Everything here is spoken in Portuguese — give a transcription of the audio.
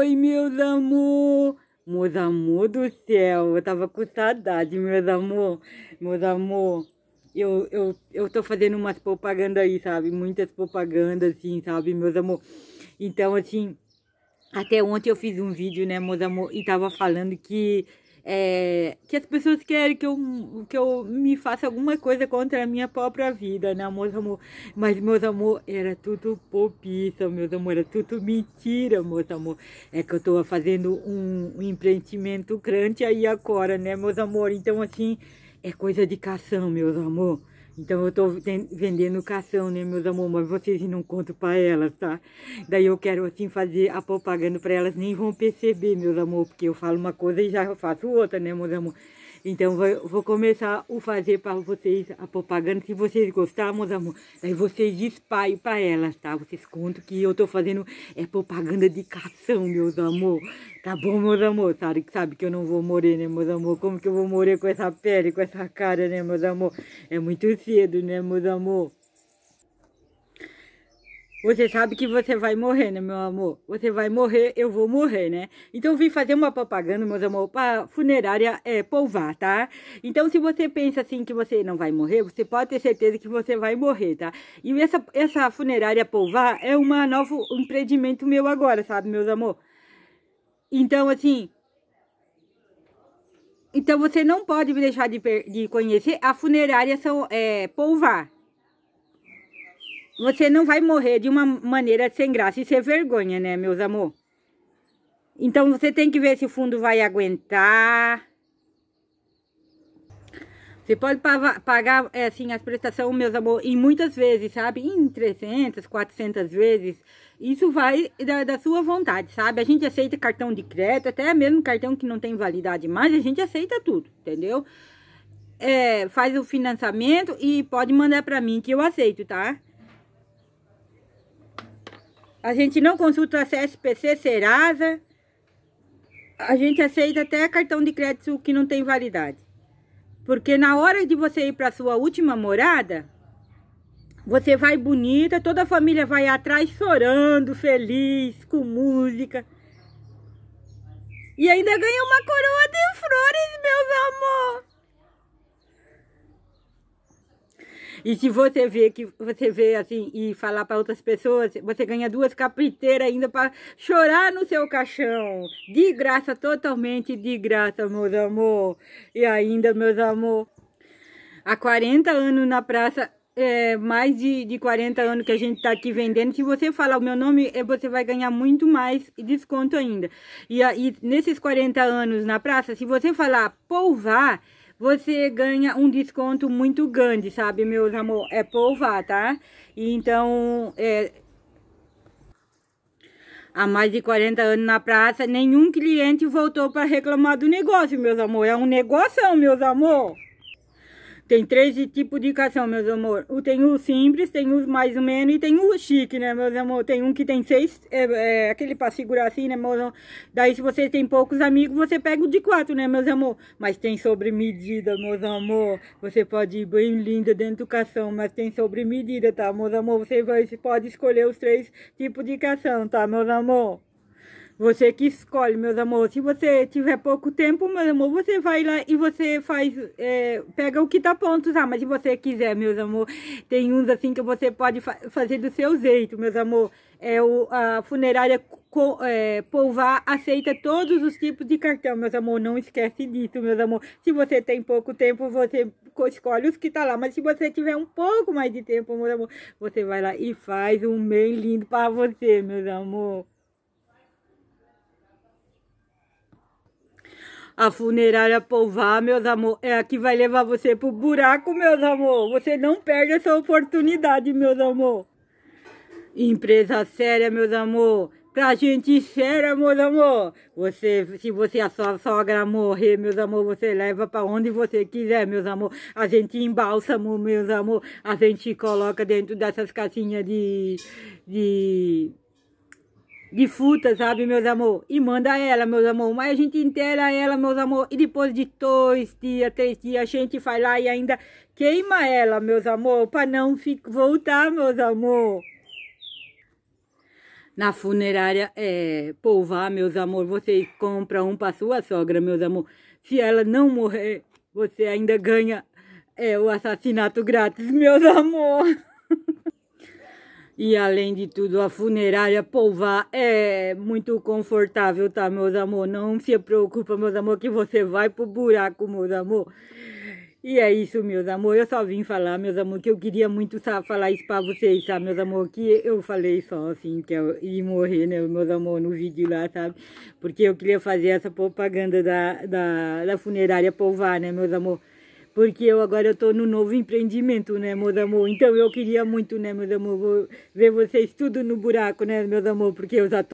Oi, meus amor! Meus amor do céu, eu tava com saudade, meus amor. Meus amor, eu, eu, eu tô fazendo umas propagandas aí, sabe? Muitas propagandas, assim, sabe, meus amor? Então, assim, até ontem eu fiz um vídeo, né, meus amor? E tava falando que é, que as pessoas querem que eu, que eu me faça alguma coisa contra a minha própria vida, né, meus amor? Mas, meus amor, era tudo popista, meus amor, era tudo mentira, meus amor. É que eu tô fazendo um, um empreendimento grande aí agora, né, meus amor? Então, assim, é coisa de cação, meus amor. Então eu tô vendendo cação, né, meus amor? Mas vocês não contam pra elas, tá? Daí eu quero, assim, fazer a propaganda pra elas. Nem vão perceber, meus amor, porque eu falo uma coisa e já faço outra, né, meus amor? Então vou, vou começar a fazer para vocês a propaganda. Se vocês gostarem, meus amores, aí vocês espalham para elas, tá? Vocês contam que eu tô fazendo é propaganda de cação, meus amor. Tá bom, meus amor? Sabe, sabe que eu não vou morrer, né, meus amor? Como que eu vou morrer com essa pele, com essa cara, né, meus amor? É muito cedo, né, meus amor? Você sabe que você vai morrer, né, meu amor? Você vai morrer, eu vou morrer, né? Então, vim fazer uma propaganda, meus amor, para funerária é, Polvar, tá? Então, se você pensa assim que você não vai morrer, você pode ter certeza que você vai morrer, tá? E essa, essa funerária Polvar é um novo empreendimento meu agora, sabe, meus amor? Então, assim... Então, você não pode deixar de, de conhecer a funerária São, é, Polvar, você não vai morrer de uma maneira sem graça. Isso é vergonha, né, meus amor? Então, você tem que ver se o fundo vai aguentar. Você pode pagar, é, assim, as prestações, meus amor, em muitas vezes, sabe? Em 300, 400 vezes. Isso vai da, da, sua vontade, sabe? A gente aceita cartão de crédito, até mesmo cartão que não tem validade mais, a gente aceita tudo, entendeu? É, faz o financiamento e pode mandar pra mim que eu aceito, tá? A gente não consulta a CSPC, Serasa. A gente aceita até cartão de crédito que não tem validade. Porque na hora de você ir para sua última morada, você vai bonita, toda a família vai atrás chorando, feliz, com música. E ainda ganha uma coroa de flores, meus amor. E se você vê que você vê assim e falar para outras pessoas, você ganha duas capiteiras ainda para chorar no seu caixão. De graça, totalmente de graça, meus amor. E ainda, meus amor, há 40 anos na praça é, mais de, de 40 anos que a gente está aqui vendendo. Se você falar o meu nome, é, você vai ganhar muito mais desconto ainda. E, e nesses 40 anos na praça, se você falar polvar você ganha um desconto muito grande, sabe, meus amor? É provar, tá? E então, é... Há mais de 40 anos na praça, nenhum cliente voltou para reclamar do negócio, meus amor. É um negócio, meus amor. Tem três tipos de cação meus amor. Tem o simples, tem os mais ou menos e tem o chique, né, meus amor? Tem um que tem seis, é, é aquele pra segurar assim, né, meus amor? Daí, se você tem poucos amigos, você pega o de quatro, né, meus amor? Mas tem sobre medida, meus amor. Você pode ir bem linda dentro do cação, mas tem sobre medida, tá, meus amor? Você pode escolher os três tipos de cação, tá, meus amor? Você que escolhe, meus amor. Se você tiver pouco tempo, meu amor, você vai lá e você faz, é, pega o que tá pronto tá? Mas se você quiser, meus amor, tem uns assim que você pode fa fazer do seu jeito, meus amor. É o, a funerária é, Polvar aceita todos os tipos de cartão, meus amor. Não esquece disso, meus amor. Se você tem pouco tempo, você escolhe os que tá lá. Mas se você tiver um pouco mais de tempo, meu amor, você vai lá e faz um bem lindo para você, meus amor. A funerária Polvar, meus amor, é a que vai levar você pro buraco, meus amor. Você não perde essa oportunidade, meus amor. Empresa séria, meus amor. Pra gente séria, meus amor. Você, se você a sua sogra morrer, meus amor, você leva para onde você quiser, meus amor. A gente embalsamo, meus amor. A gente coloca dentro dessas casinhas de... de de fruta, sabe, meus amor? E manda ela, meus amor. Mas a gente inteira ela, meus amor. E depois de dois dias, três dias, a gente vai lá e ainda queima ela, meus amor, para não voltar, meus amor. Na funerária, é, polvar, meus amor, Você compra um para sua sogra, meus amor. Se ela não morrer, você ainda ganha é, o assassinato grátis, meus amor. E além de tudo, a funerária Polvar é muito confortável, tá, meus amor? Não se preocupa, meus amor, que você vai pro buraco, meus amor. E é isso, meus amor. Eu só vim falar, meus amor, que eu queria muito falar isso pra vocês, sabe, meus amor? Que eu falei só, assim, que eu ia morrer, né, meus amor, no vídeo lá, sabe? Porque eu queria fazer essa propaganda da, da, da funerária Polvar, né, meus amor? porque eu agora eu estou no novo empreendimento, né, meus amor? Então eu queria muito, né, meus amor, ver vocês tudo no buraco, né, meus amor, porque eu já estou.